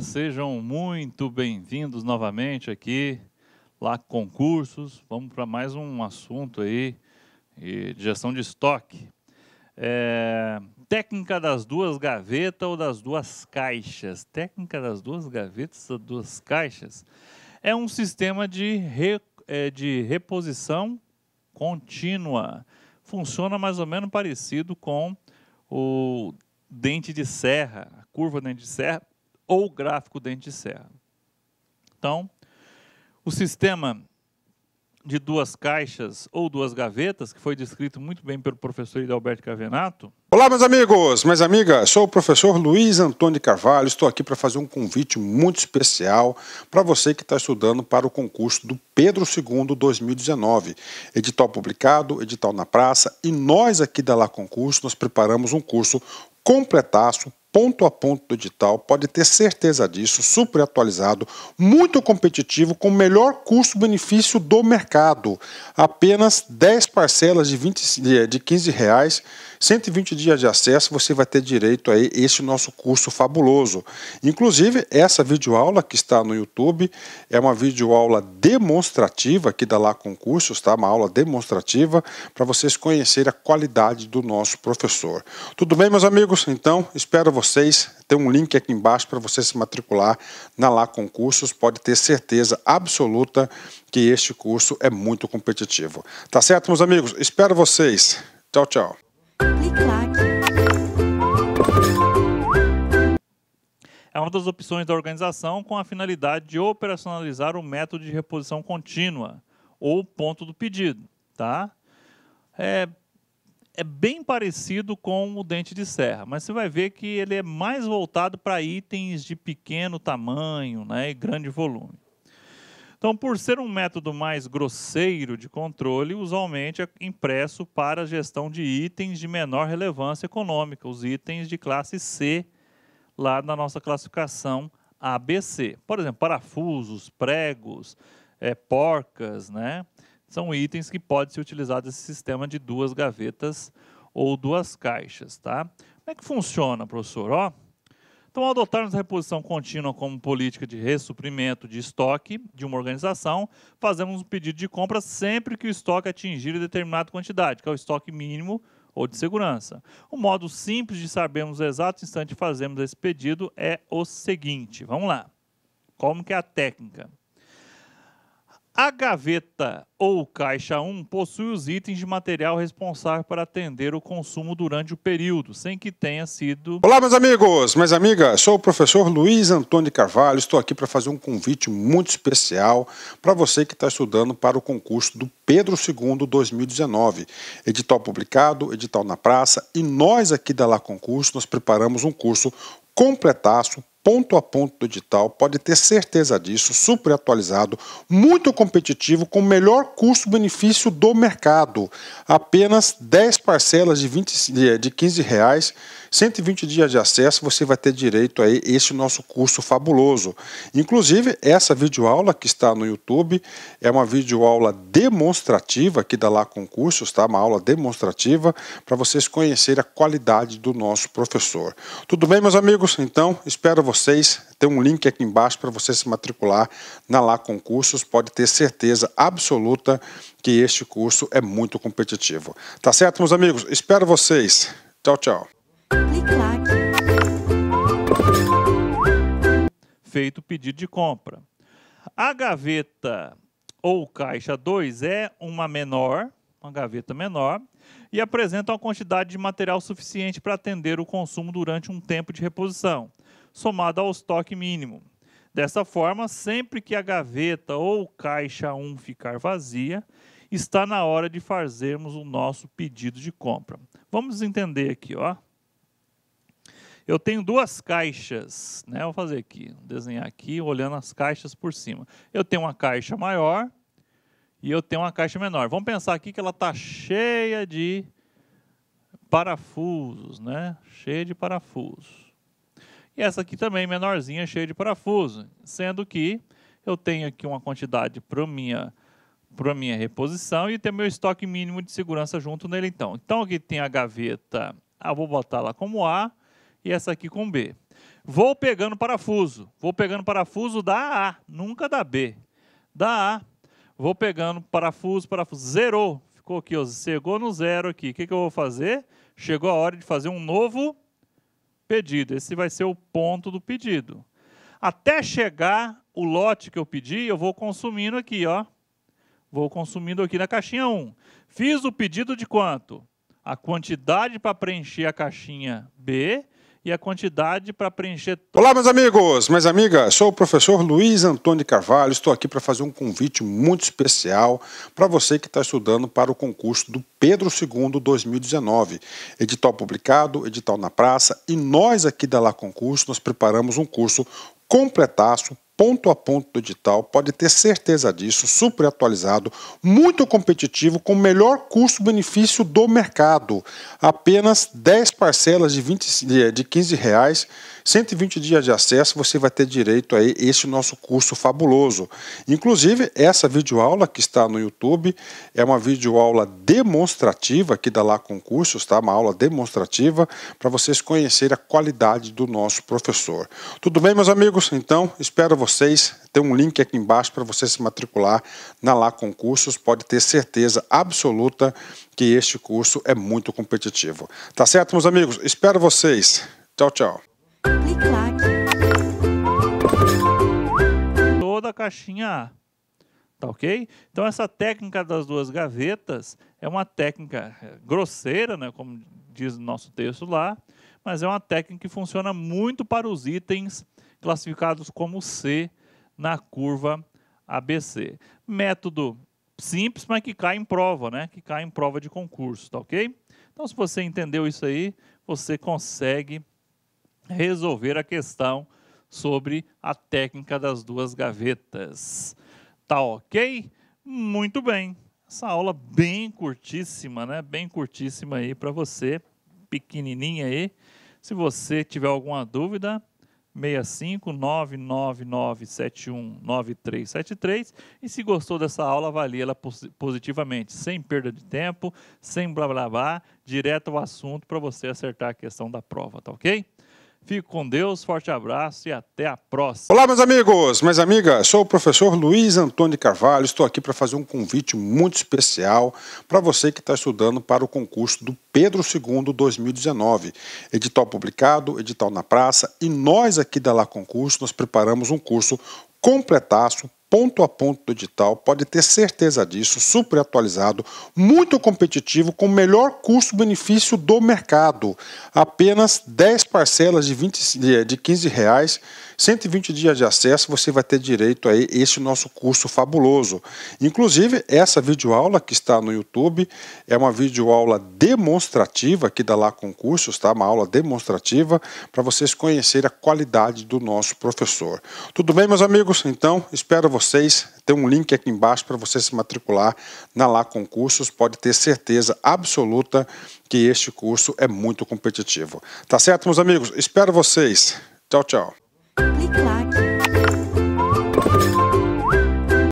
Sejam muito bem-vindos novamente aqui, lá concursos. Vamos para mais um assunto aí de gestão de estoque. É, técnica das duas gavetas ou das duas caixas? Técnica das duas gavetas ou duas caixas é um sistema de, re, é, de reposição contínua. Funciona mais ou menos parecido com o dente de serra, a curva dente de serra ou gráfico dente de serra. Então, o sistema de duas caixas ou duas gavetas, que foi descrito muito bem pelo professor Alberto Cavenato. Olá, meus amigos, minhas amigas, sou o professor Luiz Antônio Carvalho, estou aqui para fazer um convite muito especial para você que está estudando para o concurso do Pedro II 2019. Edital publicado, edital na praça, e nós aqui da Lá Concurso, nós preparamos um curso completaço ponto a ponto do edital, pode ter certeza disso, super atualizado, muito competitivo, com o melhor custo-benefício do mercado. Apenas 10 parcelas de, 20, de 15 reais, 120 dias de acesso, você vai ter direito a esse nosso curso fabuloso. Inclusive, essa videoaula que está no YouTube é uma videoaula demonstrativa aqui da Lá Concursos, tá? Uma aula demonstrativa para vocês conhecerem a qualidade do nosso professor. Tudo bem, meus amigos? Então, espero vocês. Tem um link aqui embaixo para você se matricular na Lá Concursos. Pode ter certeza absoluta que este curso é muito competitivo. Tá certo, meus amigos? Espero vocês. Tchau, tchau. É uma das opções da organização com a finalidade de operacionalizar o método de reposição contínua ou ponto do pedido, tá? É, é bem parecido com o dente de serra, mas você vai ver que ele é mais voltado para itens de pequeno tamanho né, e grande volume. Então, por ser um método mais grosseiro de controle, usualmente é impresso para a gestão de itens de menor relevância econômica, os itens de classe C, lá na nossa classificação ABC. Por exemplo, parafusos, pregos, é, porcas, né? São itens que podem ser utilizados esse sistema de duas gavetas ou duas caixas, tá? Como é que funciona, professor? Ó, então, ao adotarmos a reposição contínua como política de ressuprimento de estoque de uma organização, fazemos um pedido de compra sempre que o estoque atingir determinada quantidade, que é o estoque mínimo ou de segurança. O modo simples de sabermos o exato instante que fazemos esse pedido é o seguinte, vamos lá. Como que é a técnica? A gaveta ou caixa 1 possui os itens de material responsável para atender o consumo durante o período, sem que tenha sido. Olá, meus amigos, minhas amigas, sou o professor Luiz Antônio Carvalho. Estou aqui para fazer um convite muito especial para você que está estudando para o concurso do Pedro II 2019. Edital publicado, edital na praça, e nós aqui da Lá Concurso, nós preparamos um curso completaço ponto a ponto do edital, pode ter certeza disso, super atualizado, muito competitivo, com o melhor custo-benefício do mercado. Apenas 10 parcelas de, 20, de 15 reais, 120 dias de acesso, você vai ter direito a esse nosso curso fabuloso. Inclusive, essa videoaula que está no YouTube é uma videoaula demonstrativa que dá lá concursos, tá? Uma aula demonstrativa para vocês conhecerem a qualidade do nosso professor. Tudo bem, meus amigos? Então, espero vocês. Tem um link aqui embaixo para você se matricular na Lá Concursos. Pode ter certeza absoluta que este curso é muito competitivo. Tá certo, meus amigos? Espero vocês. Tchau, tchau. Feito o pedido de compra. A gaveta ou caixa 2 é uma menor, uma gaveta menor, e apresenta uma quantidade de material suficiente para atender o consumo durante um tempo de reposição somada ao estoque mínimo. Dessa forma, sempre que a gaveta ou caixa 1 ficar vazia, está na hora de fazermos o nosso pedido de compra. Vamos entender aqui, ó. Eu tenho duas caixas, né? Vou fazer aqui, desenhar aqui, olhando as caixas por cima. Eu tenho uma caixa maior e eu tenho uma caixa menor. Vamos pensar aqui que ela está cheia de parafusos, né? Cheia de parafusos. E essa aqui também menorzinha, cheia de parafuso. Sendo que eu tenho aqui uma quantidade para minha para minha reposição e ter meu estoque mínimo de segurança junto nele então. Então aqui tem a gaveta, ah, vou botar lá como A e essa aqui com B. Vou pegando parafuso, vou pegando parafuso da A, nunca da B. Da A, vou pegando parafuso, parafuso, zerou, ficou aqui, ó, chegou no zero aqui. O que, que eu vou fazer? Chegou a hora de fazer um novo pedido. Esse vai ser o ponto do pedido. Até chegar o lote que eu pedi, eu vou consumindo aqui, ó. Vou consumindo aqui na caixinha 1. Fiz o pedido de quanto? A quantidade para preencher a caixinha B e a quantidade para preencher. Olá, meus amigos, minhas amigas, sou o professor Luiz Antônio Carvalho. Estou aqui para fazer um convite muito especial para você que está estudando para o concurso do Pedro II 2019. Edital publicado, edital na praça, e nós aqui da Lá Concurso, nós preparamos um curso completaço ponto a ponto do edital, pode ter certeza disso, super atualizado, muito competitivo, com o melhor custo-benefício do mercado. Apenas 10 parcelas de, 20, de 15 reais, 120 dias de acesso, você vai ter direito a esse nosso curso fabuloso. Inclusive, essa videoaula que está no YouTube é uma videoaula demonstrativa aqui da Lá Concursos, tá? uma aula demonstrativa para vocês conhecerem a qualidade do nosso professor. Tudo bem, meus amigos? Então, espero vocês vocês. Tem um link aqui embaixo para você se matricular na Lá Concursos. Pode ter certeza absoluta que este curso é muito competitivo. Tá certo, meus amigos? Espero vocês. Tchau, tchau. Toda a caixinha A. Tá ok? Então, essa técnica das duas gavetas é uma técnica grosseira, né, como diz o nosso texto lá, mas é uma técnica que funciona muito para os itens classificados como C na curva ABC. Método simples, mas que cai em prova, né? Que cai em prova de concurso, tá ok? Então, se você entendeu isso aí, você consegue resolver a questão sobre a técnica das duas gavetas. Tá ok? Muito bem. Essa aula bem curtíssima, né? Bem curtíssima aí para você, pequenininha aí. Se você tiver alguma dúvida, 65 999719373 e se gostou dessa aula, avalie ela positivamente, sem perda de tempo, sem blá blá blá, direto ao assunto para você acertar a questão da prova, tá ok? Fico com Deus, forte abraço e até a próxima. Olá, meus amigos, minhas amigas. Sou o professor Luiz Antônio Carvalho. Estou aqui para fazer um convite muito especial para você que está estudando para o concurso do Pedro II 2019. Edital publicado, edital na praça. E nós aqui da Lá Concurso, nós preparamos um curso completaço ponto a ponto do edital, pode ter certeza disso, super atualizado, muito competitivo, com o melhor custo-benefício do mercado. Apenas 10 parcelas de, 20, de 15 reais, 120 dias de acesso, você vai ter direito a esse nosso curso fabuloso. Inclusive, essa videoaula que está no YouTube é uma videoaula demonstrativa aqui da Lá Concursos, tá? uma aula demonstrativa para vocês conhecerem a qualidade do nosso professor. Tudo bem, meus amigos? Então, espero vocês vocês, tem um link aqui embaixo para você se matricular na Lá Concursos. Pode ter certeza absoluta que este curso é muito competitivo. Tá certo, meus amigos? Espero vocês. Tchau, tchau. Clique,